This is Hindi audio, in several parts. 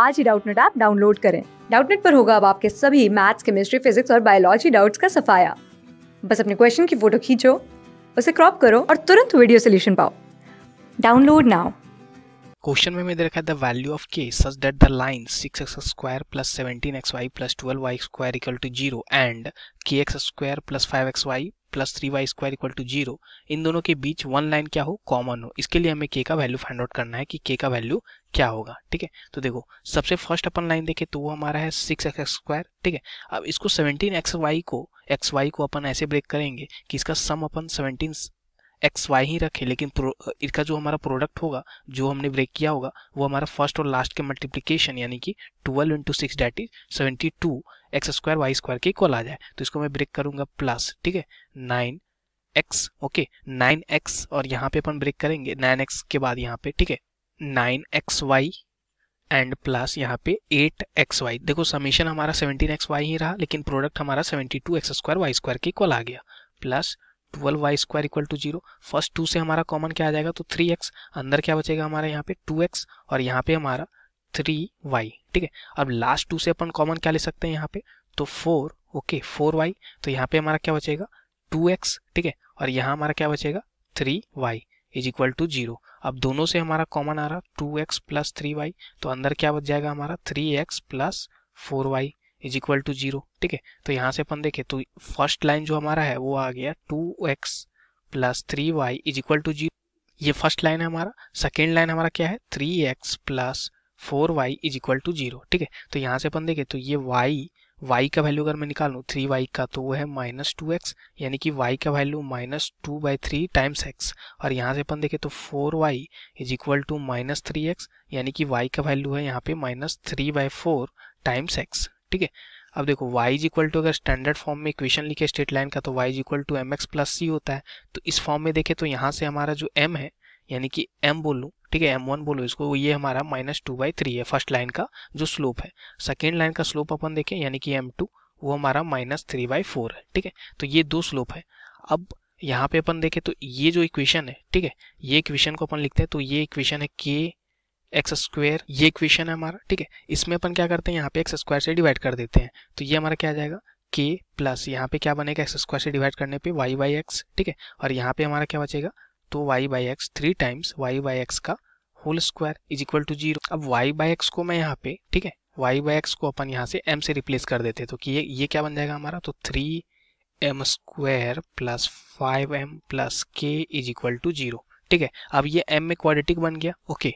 आज ही डाउटनेट ऐप डाउनलोड करें डाउटनेट पर होगा अब आपके सभी मैथ्स केमिस्ट्री फिजिक्स और बायोलॉजी डाउट्स का सफाया बस अपने क्वेश्चन की फोटो खींचो उसे क्रॉप करो और तुरंत वीडियो सोल्यूशन पाओ डाउनलोड नाउ क्वेश्चन में मैंने रखा the value of k such that the line six x square plus seventeen x y plus twelve y square equal to zero and k x square plus five x y plus three y square equal to zero इन दोनों के बीच वन लाइन क्या हो कॉमन हो इसके लिए हमें के का वैल्यू फाइंड आउट करना है कि के का वैल्यू क्या होगा ठीक है तो देखो सबसे फर्स्ट अपन लाइन देखे तो वो हमारा है सिक्स एक्स स्क्वायर ठीक है अब इसको सेवनटीन एक्स वाई को एक्स वाई को अपन ऐसे ब्रेक करेंगे कि इसका सम अपन सेवनटीन एक्स वाई ही रखे लेकिन इसका जो हमारा प्रोडक्ट होगा जो हमने ब्रेक किया होगा वो हमारा फर्स्ट और लास्ट के मल्टीप्लीकेशन यानी कि twelve into six that is seventy two x square y square के इक्वल आ जाए तो इसको मैं ब्रेक करूंगा प्लस ठीक है nine x okay nine x और यहाँ पे अपन ब्रेक करेंगे नाइन एक्स के बाद यहाँ पे ठीक है nine x y and plus यहाँ पे एट एक्स वाई देखो समीशन हमारा सेवनटीन एक्स वाई ही रहा लेकिन प्रोडक्ट हमारा seventy two x square y square के इक्वल आ गया plus twelve y square equal to zero first two से हमारा कॉमन क्या आ जाएगा तो थ्री एक्स अंदर क्या बचेगा हमारा यहाँ पे टू एक्स और यहाँ पे हमारा थ्री वाई ठीक है अब लास्ट टू से अपन कॉमन क्या ले सकते हैं यहाँ पे तो फोर ओके फोर वाई तो यहाँ पे हमारा क्या बचेगा टू एक्स ठीक है और यहाँ हमारा क्या बचेगा three y is equal to zero अब दोनों से हमारा कॉमन आ रहा two x plus three y तो अंदर क्या बच जाएगा हमारा three x plus four y is equal to zero ठीक है तो यहाँ से अपन देखें तो फर्स्ट लाइन जो हमारा है वो आ गया two x plus three y is equal to zero ये फर्स्ट लाइन है हमारा सेकेंड लाइन हमारा क्या है three x plus four y is equal to zero ठीक है तो यहाँ से अपन देखें तो ये वाई वाई का वैल्यू अगर मैं निकालू थ्री वाई का तो वो है माइनस टू एक्स यानी कि वाई का value minus two by three times x और यहाँ से अपन देखें तो four y is equal to minus three x यानी कि वाई का वैल्यू है यहाँ पे minus three by four times x ठीक है अब देखो y इज इक्वल टू अगर स्टैंडर्ड फॉर्म में इक्वेशन लिखे स्ट्रेट लाइन का तो y is equal to m x plus c होता है तो इस फॉर्म में देखें तो यहाँ से हमारा जो m है यानी कि m बोलो ठीक है m1 बोलो इसको ये हमारा माइनस टू बाई थ्री है फर्स्ट लाइन का जो स्लोप है सेकेंड लाइन का स्लोप अपन देखें यानी कि m2 वो हमारा माइनस थ्री बाई फोर है ठीक है तो ये दो स्लोप है अब यहाँ पे अपन देखें तो ये जो इक्वेशन है ठीक है ये इक्वेशन को अपन लिखते हैं तो ये इक्वेशन है के एक्स स्क्वायर ये इक्वेशन है हमारा ठीक है इसमें अपन क्या करते हैं यहाँ पे एक्स स्क्वायर से डिवाइड कर देते हैं तो ये हमारा क्या आ जाएगा के प्लस यहाँ पे क्या बनेगा एक्स स्क्वायर से डिवाइड करने पे वाई बाई एक्स ठीक है और यहाँ पे हमारा क्या बचेगा तो y by x three times y by x का whole square is equal to zero अब वाई बाई एक्स को मैं यहाँ पे ठीक है वाई बाई एक्स को अपन यहाँ से एम से रिप्लेस कर देते हैं तो कि ये ये क्या बन जाएगा हमारा तो three m square plus five m plus k is equal to zero ठीक है अब ये एम में क्वाड्रेटिक बन गया ओके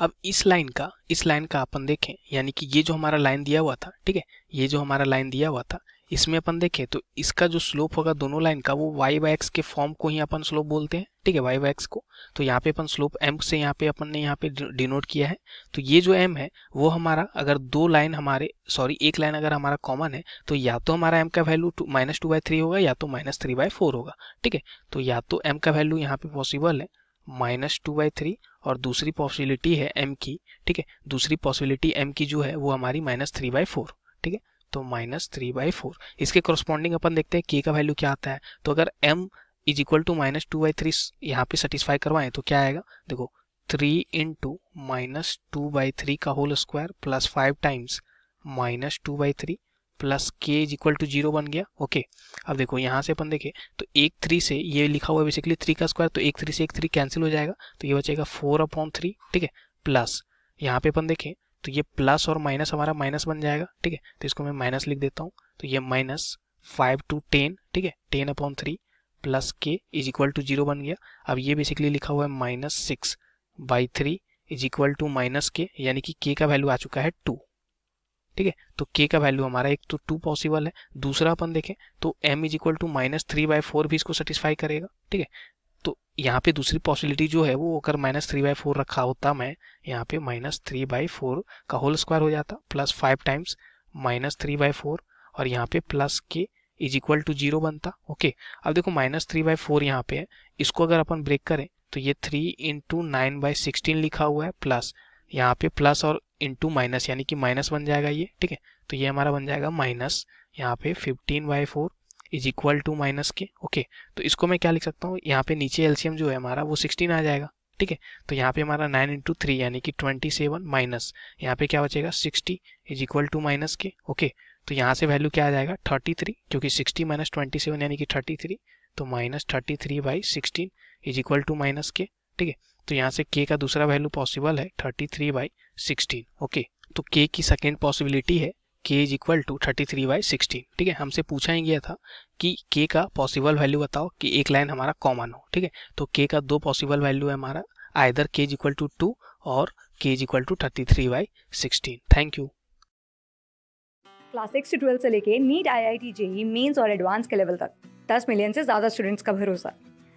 अब इस लाइन का इस लाइन का अपन देखें यानी कि ये जो हमारा लाइन दिया हुआ था ठीक है ये जो हमारा लाइन दिया हुआ था इसमें अपन देखें तो इसका जो स्लोप होगा दोनों लाइन का वो वाई बाई एक्स के फॉर्म को ही अपन स्लोप बोलते हैं ठीक है वाई बाई एक्स को तो यहाँ पे अपन स्लोप एम से यहाँ पे अपन ने यहाँ पे डिनोट किया है तो ये जो एम है वो हमारा अगर दो लाइन हमारे सॉरी एक लाइन अगर हमारा कॉमन है तो या तो हमारा एम का value two minus two by three होगा या तो माइनस थ्री बाई फोर होगा ठीक है तो या तो एम का वैल्यू यहाँ पे पॉसिबल है माइनस टू बाई थ्री और दूसरी पॉसिबिलिटी है एम की ठीक है दूसरी पॉसिबिलिटी एम की जो है वो हमारी माइनस थ्री बाई फोर ठीक है तो माइनस थ्री बाई फोर इसके कॉरस्पॉन्डिंग अपन देखते हैं के का वैल्यू क्या आता है तो अगर m is equal to minus two by three यहाँ पे सेटिस्फाई करवाएं तो क्या आएगा देखो three in two minus two by three का whole square plus five times minus two by three plus k is equal to zero बन गया ओके अब देखो यहाँ से अपन देखें तो एक थ्री से ये लिखा हुआ है बेसिकली थ्री का स्क्वायर तो एक थ्री से एक थ्री कैंसिल हो जाएगा तो ये बचेगा फोर अपॉन थ्री ठीक है प्लस यहाँ पे अपन देखें तो ये प्लस और माइनस हमारा माइनस बन जाएगा ठीक है तो इसको मैं माइनस लिख देता हूँ तो ये माइनस फाइव टू टेन ठीक है ten upon three plus k is equal to zero बन गया अब ये बेसिकली लिखा हुआ है minus six by three is equal to minus k यानी कि के का वैल्यू आ चुका है टू ठीक है तो के का वैल्यू हमारा एक तो टू पॉसिबल है दूसरा अपन देखें तो m is equal to minus three by four भी इसको सेटिस्फाई करेगा ठीक है तो यहाँ पे दूसरी पॉसिबिलिटी जो है वो अगर माइनस थ्री बाय फोर रखा होता मैं यहाँ पे माइनस थ्री बाई फोर का होल स्क्वायर हो जाता plus five times minus three by four और यहाँ पे plus k is equal to zero बनता ओके अब देखो माइनस थ्री बाय फोर यहाँ पे है इसको अगर अपन ब्रेक करें तो ये three into nine by sixteen लिखा हुआ है प्लस यहाँ पे प्लस और इंटू माइनस यानी कि माइनस बन जाएगा ये ठीक है तो ये हमारा बन जाएगा माइनस यहाँ पे fifteen by four is equal to minus k okay तो इसको मैं क्या लिख सकता हूँ यहाँ पे नीचे एलसीएम जो है हमारा वो सिक्सटीन आ जाएगा ठीक है तो यहाँ पे हमारा नाइन इंटू थ्री यानी कि ट्वेंटी सेवन माइनस यहाँ पे क्या बचेगा sixty is equal to minus k okay तो यहाँ से वैल्यू क्या आ जाएगा थर्टी थ्री क्योंकि सिक्सटी माइनस ट्वेंटी सेवन यानी कि थर्टी थ्री तो minus thirty three by sixteen is equal to minus k ठीक है तो यहाँ से के का दूसरा वैल्यू पॉसिबल है thirty three by sixteen okay तो के की सेकेंड पॉसिबिलिटी है k is equal to thirty three by sixteen ठीक है हमसे पूछा ही गया था कि के का पॉसिबल वैल्यू बताओ कि एक लाइन हमारा कॉमन हो ठीक है तो के का दो पॉसिबल वैल्यू है हमारा आइदर के इज इक्वल टू टू और k is equal to thirty three by sixteen thank you class six से ट्वेल्थ से लेके NEET I I T JEE Mains और एडवांस के लेवल तक दस मिलियन से ज़्यादा स्टूडेंट्स का भरोसा